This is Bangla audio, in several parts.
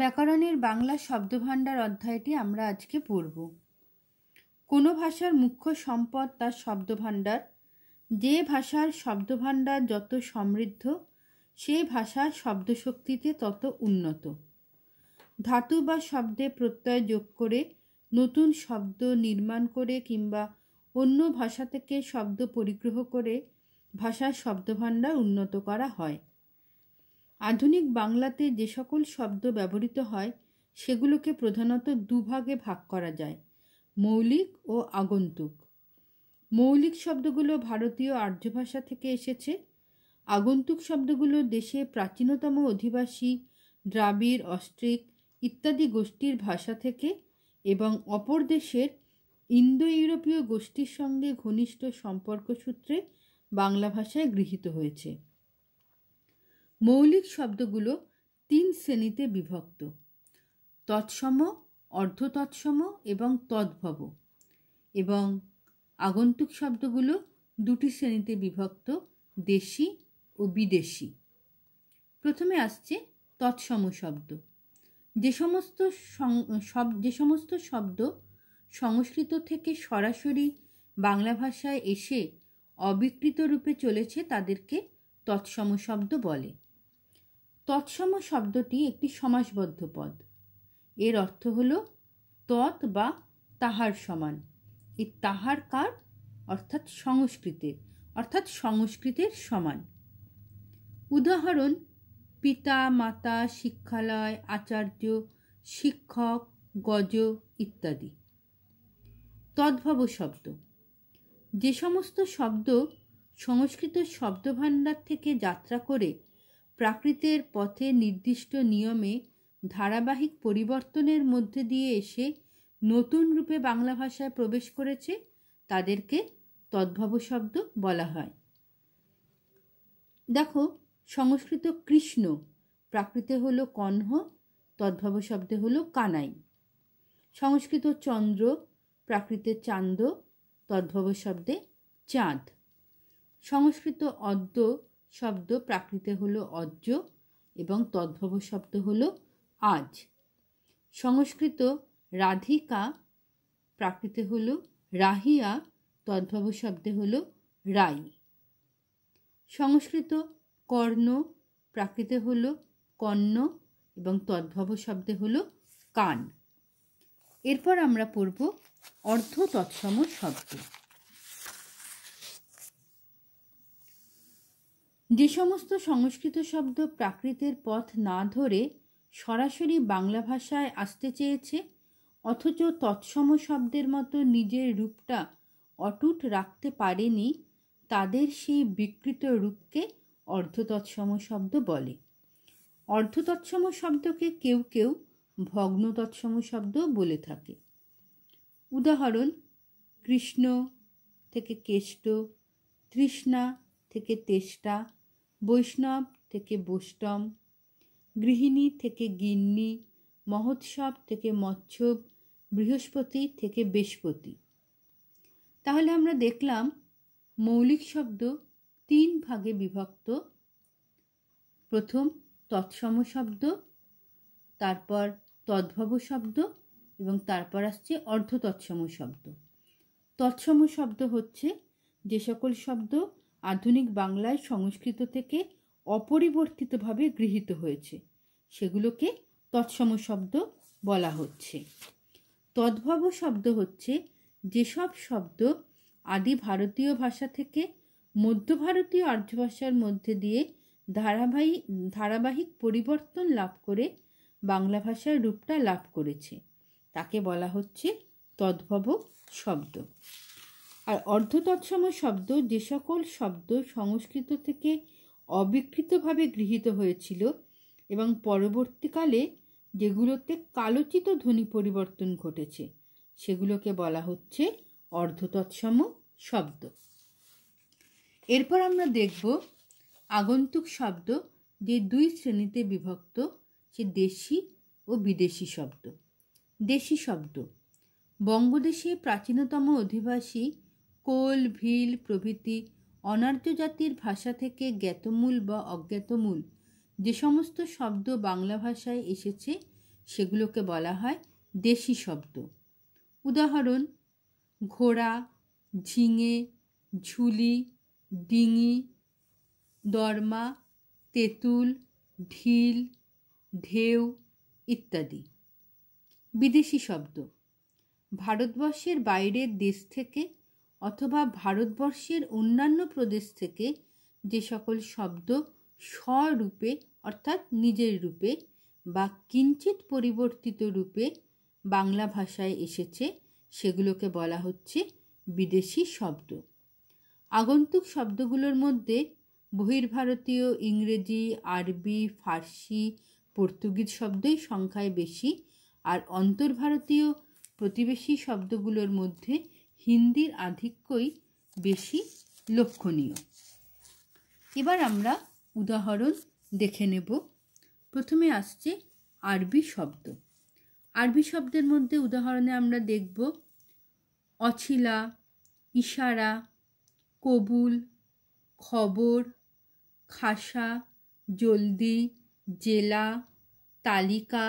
ব্যাকরণের বাংলা শব্দভাণ্ডার অধ্যায়টি আমরা আজকে পড়ব কোনো ভাষার মুখ্য সম্পদ তার শব্দভাণ্ডার যে ভাষার শব্দভাণ্ডার যত সমৃদ্ধ সে ভাষা শব্দশক্তিতে তত উন্নত ধাতু বা শব্দে প্রত্যয় যোগ করে নতুন শব্দ নির্মাণ করে কিংবা অন্য ভাষা থেকে শব্দ পরিগ্রহ করে ভাষার শব্দভাণ্ডার উন্নত করা হয় আধুনিক বাংলাতে যে সকল শব্দ ব্যবহৃত হয় সেগুলোকে প্রধানত দুভাগে ভাগ করা যায় মৌলিক ও আগন্তুক মৌলিক শব্দগুলো ভারতীয় আর্য ভাষা থেকে এসেছে আগন্তুক শব্দগুলো দেশে প্রাচীনতম অধিবাসী দ্রাবিড় অস্ট্রিক ইত্যাদি গোষ্ঠীর ভাষা থেকে এবং অপর দেশের ইন্দো ইউরোপীয় গোষ্ঠীর সঙ্গে ঘনিষ্ঠ সম্পর্ক সূত্রে বাংলা ভাষায় গৃহীত হয়েছে মৌলিক শব্দগুলো তিন শ্রেণীতে বিভক্ত তৎসম অর্ধতৎসম এবং তদ্ভব এবং আগন্তুক শব্দগুলো দুটি শ্রেণীতে বিভক্ত দেশি ও বিদেশি প্রথমে আসছে তৎসম শব্দ যে সমস্ত যে সমস্ত শব্দ সংস্কৃত থেকে সরাসরি বাংলা ভাষায় এসে অবিকৃত রূপে চলেছে তাদেরকে তৎসম শব্দ বলে তৎসম শব্দটি একটি সমাসবদ্ধ পদ এর অর্থ হল তৎ বা তাহার সমান এই তাহার কার অর্থাৎ সংস্কৃতের অর্থাৎ সংস্কৃতের সমান উদাহরণ পিতা মাতা শিক্ষালয় আচার্য শিক্ষক গজ ইত্যাদি তদ্ভব শব্দ যে সমস্ত শব্দ সংস্কৃত শব্দভাণ্ডার থেকে যাত্রা করে প্রাকৃতের পথে নির্দিষ্ট নিয়মে ধারাবাহিক পরিবর্তনের মধ্যে দিয়ে এসে নতুন রূপে বাংলা ভাষায় প্রবেশ করেছে তাদেরকে তদ্ভব শব্দ বলা হয় দেখো সংস্কৃত কৃষ্ণ প্রাকৃতে হলো কণ্হ তদ্ভব শব্দে হল কানাই সংস্কৃত চন্দ্র প্রাকৃতে চান্দ তদ্ভব শব্দে চাঁদ সংস্কৃত অদ্য শব্দ প্রাকৃতে হল অজ্জ এবং তদ্ভব শব্দ হল আজ সংস্কৃত রাধিকা প্রাকৃতে হল রাহিয়া তদ্ভব শব্দে হল রাই সংস্কৃত কর্ণ প্রাকৃতে হল কর্ণ এবং তদ্ভব শব্দে হল কান এরপর আমরা পড়ব অর্ধ তৎসম শব্দ যে সমস্ত সংস্কৃত শব্দ প্রাকৃতের পথ না ধরে সরাসরি বাংলা ভাষায় আসতে চেয়েছে অথচ তৎসম শব্দের মতো নিজের রূপটা অটুট রাখতে পারেনি তাদের সেই বিকৃত রূপকে অর্ধতৎসম শব্দ বলে অর্ধতৎসম শব্দকে কেউ কেউ ভগ্ন তৎসম শব্দ বলে থাকে উদাহরণ কৃষ্ণ থেকে কেষ্ট তৃষ্ণা থেকে তেষ্টা বৈষ্ণব থেকে বৈষ্ণব গৃহিণী থেকে গিন্নি মহোৎসব থেকে মৎসব বৃহস্পতি থেকে বৃহস্পতি তাহলে আমরা দেখলাম মৌলিক শব্দ তিন ভাগে বিভক্ত প্রথম তৎসম শব্দ তারপর তদ্ভব শব্দ এবং তারপর আসছে অর্ধ তৎসম শব্দ তৎসম শব্দ হচ্ছে যে সকল শব্দ আধুনিক বাংলায় সংস্কৃত থেকে অপরিবর্তিতভাবে গৃহীত হয়েছে সেগুলোকে তৎসম শব্দ বলা হচ্ছে তদ্ভব শব্দ হচ্ছে যেসব শব্দ আদি ভারতীয় ভাষা থেকে মধ্য ভারতীয় আর্য ভাষার মধ্যে দিয়ে ধারাবাহিক ধারাবাহিক পরিবর্তন লাভ করে বাংলা ভাষার রূপটা লাভ করেছে তাকে বলা হচ্ছে তদ্ভব শব্দ আর অর্ধতৎসম শব্দ যে সকল শব্দ সংস্কৃত থেকে অবিকৃতভাবে গৃহীত হয়েছিল এবং পরবর্তীকালে যেগুলোতে কালোচিত ধ্বনি পরিবর্তন ঘটেছে সেগুলোকে বলা হচ্ছে অর্ধতৎসম শব্দ এরপর আমরা দেখব আগন্তুক শব্দ যে দুই শ্রেণীতে বিভক্ত সে দেশি ও বিদেশি শব্দ দেশি শব্দ বঙ্গদেশে প্রাচীনতম অধিবাসী কোল ভিল প্রভৃতি অনার্য জাতির ভাষা থেকে জ্ঞাতমূল বা অজ্ঞাতমূল যে সমস্ত শব্দ বাংলা ভাষায় এসেছে সেগুলোকে বলা হয় দেশি শব্দ উদাহরণ ঘোড়া ঝিঙে ঝুলি ডিঙি দরমা তেঁতুল ঢিল ঢেউ ইত্যাদি বিদেশি শব্দ ভারতবর্ষের বাইরের দেশ থেকে অথবা ভারতবর্ষের অন্যান্য প্রদেশ থেকে যে সকল শব্দ স্বরূপে অর্থাৎ নিজের রূপে বা কিঞ্চিত পরিবর্তিত রূপে বাংলা ভাষায় এসেছে সেগুলোকে বলা হচ্ছে বিদেশি শব্দ আগন্তুক শব্দগুলোর মধ্যে বহির্ভারতীয় ইংরেজি আরবি ফার্সি পর্তুগিজ শব্দই সংখ্যায় বেশি আর অন্তর্ভারতীয় প্রতিবেশী শব্দগুলোর মধ্যে হিন্দির আধিক্যই বেশি লক্ষণীয় এবার আমরা উদাহরণ দেখে নেব প্রথমে আসছে আরবি শব্দ আরবি শব্দের মধ্যে উদাহরণে আমরা দেখব অছিলা ইশারা কবুল খবর খাসা জলদি জেলা তালিকা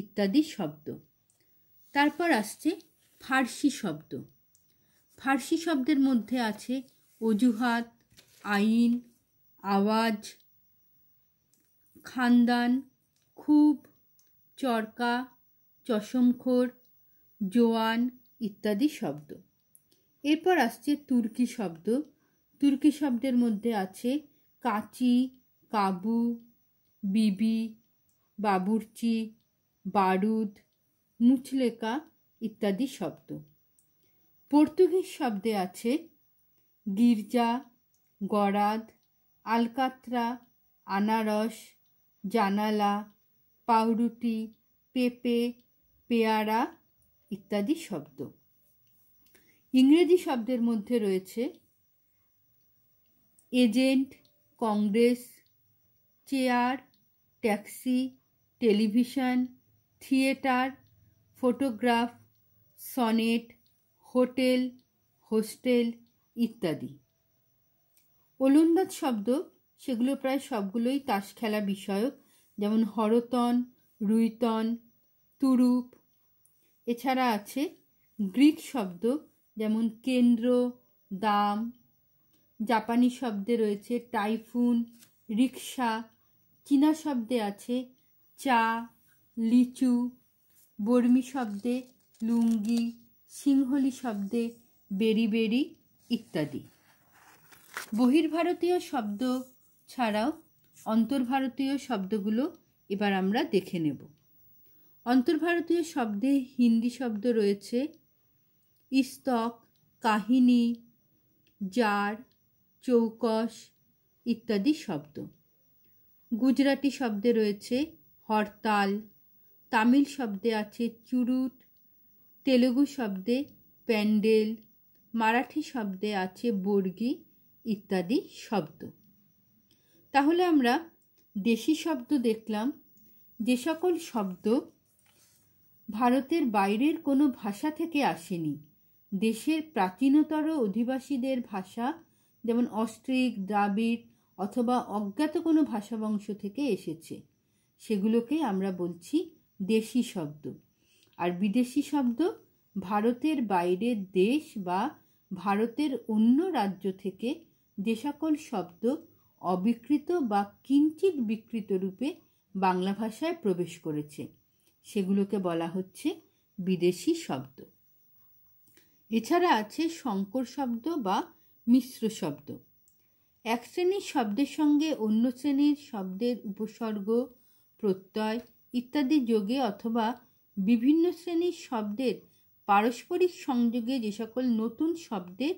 ইত্যাদি শব্দ তারপর আসছে ফার্সি শব্দ ফার্সি শব্দের মধ্যে আছে অজুহাত আইন আওয়াজ খানদান খুব চরকা চশমখোর জোয়ান ইত্যাদি শব্দ এরপর আসছে তুর্কি শব্দ তুর্কি শব্দের মধ্যে আছে কাচি কাবু বিবি বাবুরচি বারুদ মুচলেকা ইত্যাদি শব্দ পর্তুগিজ শব্দে আছে গির্জা গরাদ আলকাত্রা আনারস জানালা পাউরুটি পেঁপে পেয়ারা ইত্যাদি শব্দ ইংরেজি শব্দের মধ্যে রয়েছে agent congress chair taxi television theatre photograph sonnet hotel hostel ইত্যাদি ওলন্দাজ শব্দ সেগুলো প্রায় সবগুলোই তাস খেলা বিষয়ক যেমন হরতন রুইতন তুরুপ এছাড়া আছে গ্রিক শব্দ যেমন কেন্দ্র দাম জাপানি শব্দে রয়েছে টাইফুন রিক্সা চীনা শব্দে আছে চা লিচু বর্মী শব্দে লুঙ্গি সিংহলি শব্দে বেরি বেরি ইত্যাদি বহির্ভারতীয় শব্দ ছাড়াও অন্তর্ভারতীয় শব্দগুলো এবার আমরা দেখে নেব অন্তর্ভারতীয় শব্দে হিন্দি শব্দ রয়েছে ইস্তক কাহিনী জার চৌকস ইত্যাদি শব্দ গুজরাটি শব্দে রয়েছে হরতাল তামিল শব্দে আছে চুরুট তেলেগু শব্দে প্যান্ডেল মারাঠি শব্দে আছে বর্গি ইত্যাদি শব্দ তাহলে আমরা দেশি শব্দ দেখলাম যে সকল শব্দ ভারতের বাইরের কোনো ভাষা থেকে আসেনি দেশের প্রাচীনতর অধিবাসীদের ভাষা যেমন অস্ট্রিক দ্রাবিড় অথবা অজ্ঞাত কোনো ভাষাবংশ থেকে এসেছে সেগুলোকে আমরা বলছি দেশি শব্দ আর বিদেশি শব্দ ভারতের বাইরের দেশ বা ভারতের অন্য রাজ্য থেকে যে সকল শব্দ অবিকৃত বা কিঞ্চিত বিকৃত রূপে বাংলা ভাষায় প্রবেশ করেছে সেগুলোকে বলা হচ্ছে বিদেশি শব্দ এছাড়া আছে সংকর শব্দ বা মিশ্র শব্দ এক শ্রেণীর শব্দের সঙ্গে অন্য শ্রেণীর শব্দের উপসর্গ প্রত্যয় ইত্যাদি যোগে অথবা বিভিন্ন শ্রেণীর শব্দের পারস্পরিক সংযোগে যে সকল নতুন শব্দের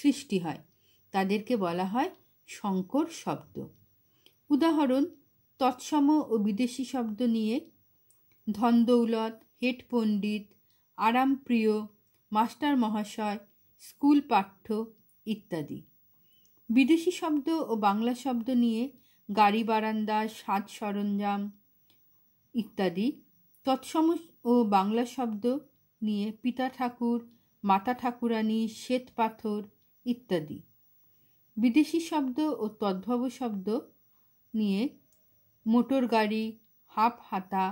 সৃষ্টি হয় তাদেরকে বলা হয় সংকর শব্দ উদাহরণ তৎসম ও বিদেশি শব্দ নিয়ে ধনদৌলত হেড পণ্ডিত আরামপ্রিয় মাস্টার মহাশয় স্কুল পাঠ্য ইত্যাদি বিদেশি শব্দ ও বাংলা শব্দ নিয়ে গাড়ি বারান্দা সাজ সরঞ্জাম ইত্যাদি তৎসম ও বাংলা শব্দ নিয়ে পিতা ঠাকুর মাতা ঠাকুরানী শ্বেত পাথর ইত্যাদি বিদেশি শব্দ ও তদ্ভব শব্দ নিয়ে মোটর গাড়ি হাফ হাতা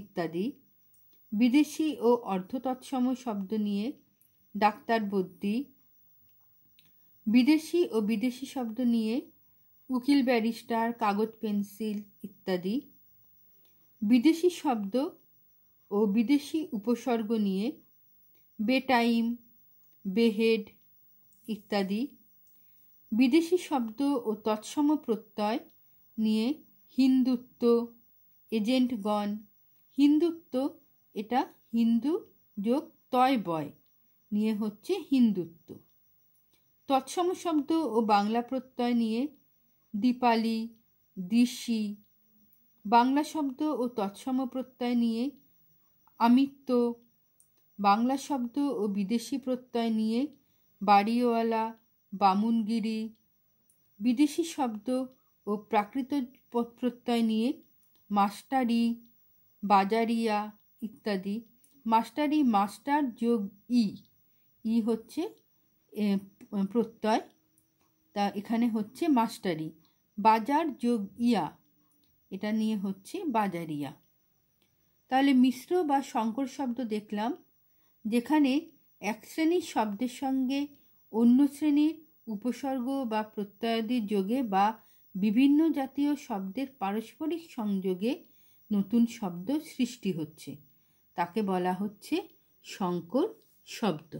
ইত্যাদি বিদেশি ও অর্ধতৎসম শব্দ নিয়ে ডাক্তার বদ্যি বিদেশি ও বিদেশি শব্দ নিয়ে উকিল ব্যারিস্টার কাগজ পেন্সিল ইত্যাদি বিদেশি শব্দ ও বিদেশি উপসর্গ নিয়ে বেটাইম বেহেড ইত্যাদি বিদেশি শব্দ ও তৎসম প্রত্যয় নিয়ে হিন্দুত্ব এজেন্টগণ হিন্দুত্ব এটা হিন্দু যোগ তয় বয় নিয়ে হচ্ছে হিন্দুত্ব তৎসম শব্দ ও বাংলা প্রত্যয় নিয়ে দীপালি দিশি বাংলা শব্দ ও তৎসম প্রত্যয় নিয়ে আমিত্ব বাংলা শব্দ ও বিদেশি প্রত্যয় নিয়ে বাড়িওয়ালা বামুনগিরি বিদেশি শব্দ ও প্রাকৃত প্রত্যয় নিয়ে মাস্টারি বাজারিয়া ইত্যাদি মাস্টারি মাস্টার যোগ ই ই হচ্ছে প্রত্যয় তা এখানে হচ্ছে মাস্টারি বাজার যোগ ইয়া এটা নিয়ে হচ্ছে বাজারিয়া তাহলে মিশ্র বা শঙ্কর শব্দ দেখলাম যেখানে এক শ্রেণীর শব্দের সঙ্গে অন্য শ্রেণীর উপসর্গ বা প্রত্যয়াদির যোগে বা বিভিন্ন জাতীয় শব্দের পারস্পরিক সংযোগে নতুন শব্দ সৃষ্টি হচ্ছে তাকে বলা হচ্ছে শঙ্কর শব্দ